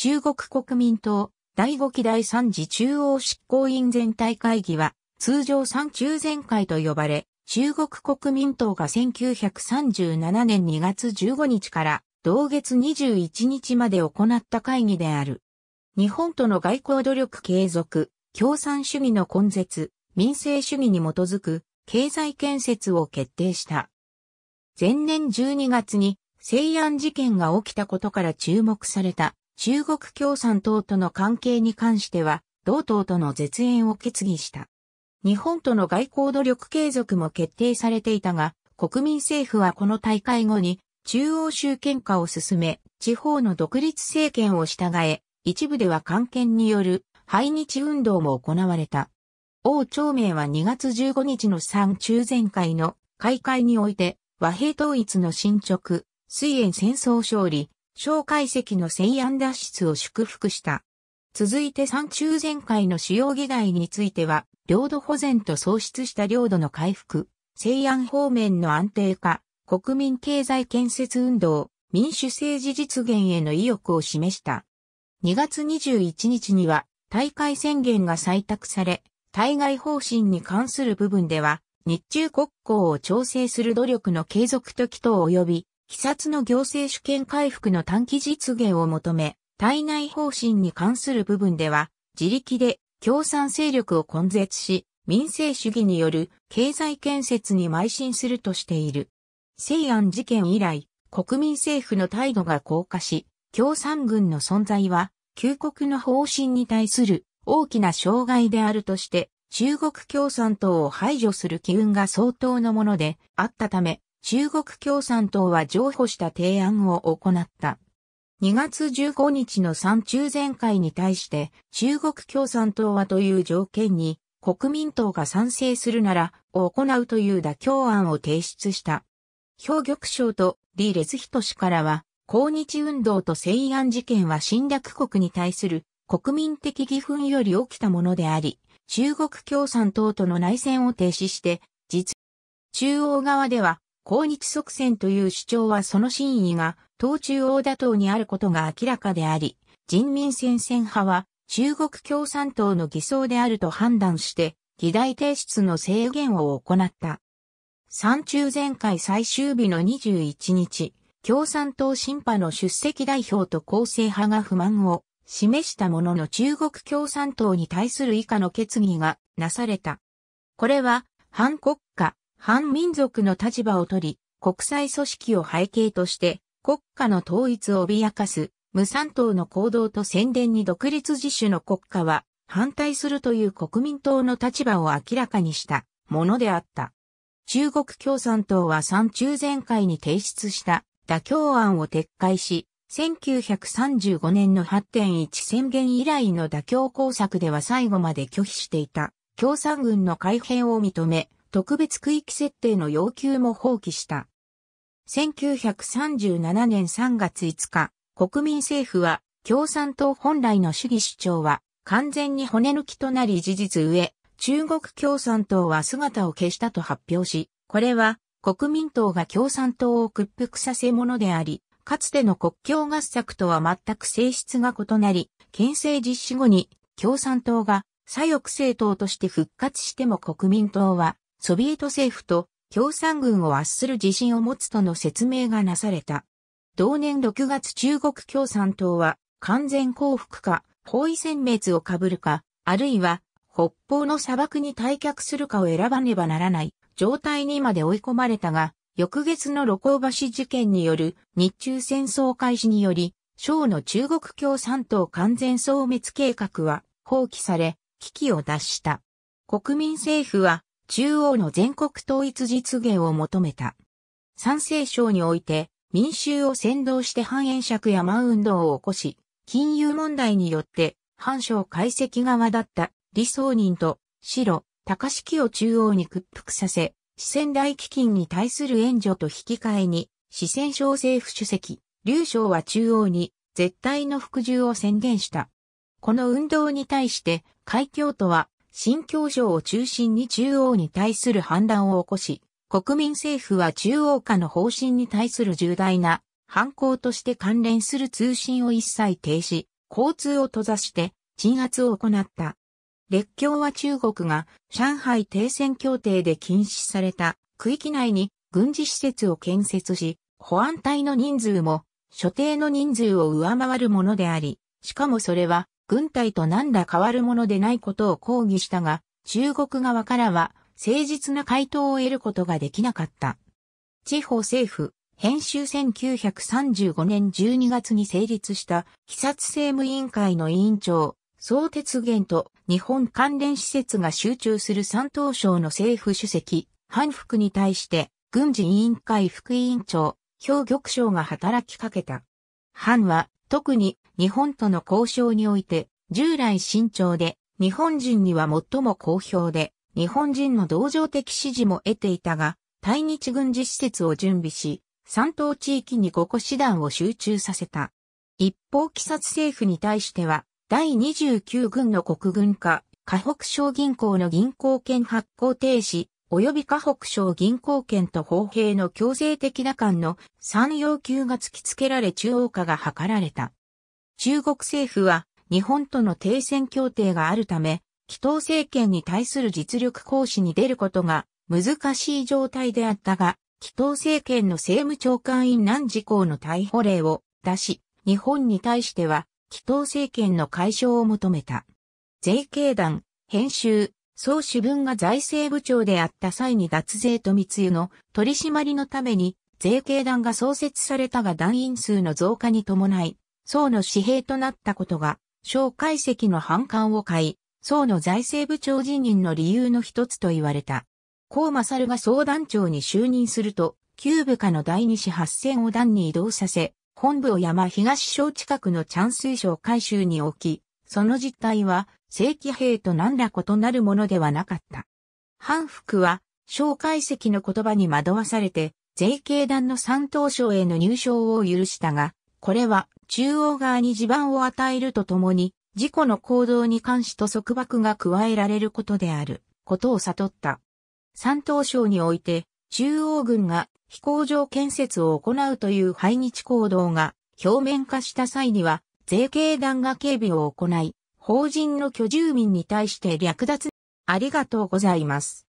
中国国民党第5期第3次中央執行委員全体会議は通常三中全会と呼ばれ、中国国民党が1937年2月15日から同月21日まで行った会議である。日本との外交努力継続、共産主義の根絶、民生主義に基づく経済建設を決定した。前年12月に西安事件が起きたことから注目された中国共産党との関係に関しては、同党との絶縁を決議した。日本との外交努力継続も決定されていたが、国民政府はこの大会後に中央集権化を進め、地方の独立政権を従え、一部では官係による排日運動も行われた。王朝明は2月15日の三中前会の開会において、和平統一の進捗、水縁戦争勝利、小解析の西安脱出を祝福した。続いて山中全会の主要議題については、領土保全と喪失した領土の回復、西安方面の安定化、国民経済建設運動、民主政治実現への意欲を示した。2月21日には大会宣言が採択され、対外方針に関する部分では、日中国交を調整する努力の継続と祈祷及び被殺の行政主権回復の短期実現を求め、体内方針に関する部分では、自力で共産勢力を根絶し、民政主義による経済建設に邁進するとしている。西安事件以来、国民政府の態度が硬化し、共産軍の存在は、旧国の方針に対する大きな障害であるとして、中国共産党を排除する機運が相当のものであったため、中国共産党は譲歩した提案を行った。2月15日の三中全会に対して中国共産党はという条件に国民党が賛成するならを行うという妥協案を提出した。表玉省と李烈人氏からは抗日運動と西安事件は侵略国に対する国民的義憤より起きたものであり、中国共産党との内戦を停止して、実、中央側では抗日即戦という主張はその真意が党中央打倒にあることが明らかであり、人民戦線派は中国共産党の偽装であると判断して、議題提出の制限を行った。三中全会最終日の21日、共産党審判の出席代表と構成派が不満を示したものの中国共産党に対する以下の決議がなされた。これは、反国家、反民族の立場を取り、国際組織を背景として国家の統一を脅かす無産党の行動と宣伝に独立自主の国家は反対するという国民党の立場を明らかにしたものであった。中国共産党は三中全会に提出した妥協案を撤回し、1935年の8.1宣言以来の妥協工作では最後まで拒否していた共産軍の改変を認め、特別区域設定の要求も放棄した。1937年3月5日、国民政府は共産党本来の主義主張は完全に骨抜きとなり事実上、中国共産党は姿を消したと発表し、これは国民党が共産党を屈服させものであり、かつての国境合作とは全く性質が異なり、憲政実施後に共産党が左翼政党として復活しても国民党はソビエト政府と共産軍を圧する自信を持つとの説明がなされた。同年6月中国共産党は完全降伏か、包囲殲滅をかぶるか、あるいは北方の砂漠に退却するかを選ばねばならない状態にまで追い込まれたが、翌月の露光橋事件による日中戦争開始により、省の中国共産党完全消滅計画は放棄され、危機を脱した。国民政府は中央の全国統一実現を求めた。賛政省において民衆を先導して反円釈やウ運動を起こし、金融問題によって反省解析側だった李宗仁と白、高式を中央に屈服させ、四川大基金に対する援助と引き換えに、四川省政府主席、劉省は中央に絶対の服従を宣言した。この運動に対して、海峡都は新教条を中心に中央に対する反乱を起こし、国民政府は中央下の方針に対する重大な犯行として関連する通信を一切停止、交通を閉ざして鎮圧を行った。列強は中国が上海停戦協定で禁止された区域内に軍事施設を建設し、保安隊の人数も所定の人数を上回るものであり、しかもそれは軍隊と何ら変わるものでないことを抗議したが、中国側からは誠実な回答を得ることができなかった。地方政府、編集1935年12月に成立した、被察政務委員会の委員長、総鉄源と日本関連施設が集中する三島省の政府主席、反復に対して、軍事委員会副委員長、兵玉省が働きかけた。藩は特に日本との交渉において、従来慎重で、日本人には最も好評で、日本人の同情的支持も得ていたが、対日軍事施設を準備し、三島地域に5個師団を集中させた。一方、鬼殺政府に対しては、第29軍の国軍化、河北省銀行の銀行券発行停止、及び河北省銀行券と砲兵の強制的な間の3要求が突きつけられ中央化が図られた。中国政府は日本との停戦協定があるため、紀祷政権に対する実力行使に出ることが難しい状態であったが、紀祷政権の政務長官院難事項の逮捕令を出し、日本に対しては、紀祷政権の解消を求めた。税経団、編集、総主文が財政部長であった際に脱税と密輸の取り締まりのために税系団が創設されたが団員数の増加に伴い、総の紙幣となったことが、小解析の反感を買い、総の財政部長辞任の理由の一つと言われた。高勝が総団長に就任すると、旧部下の第二子八千を団に移動させ、本部を山東省近くのチャンス省改修に置き、その実態は正規兵と何ら異なるものではなかった。反復は、蒋介石の言葉に惑わされて、税警団の三等省への入省を許したが、これは中央側に地盤を与えるとともに、事故の行動に関しと束縛が加えられることである、ことを悟った。三等省において、中央軍が飛行場建設を行うという排日行動が表面化した際には、税系団が警備を行い、法人の居住民に対して略奪。ありがとうございます。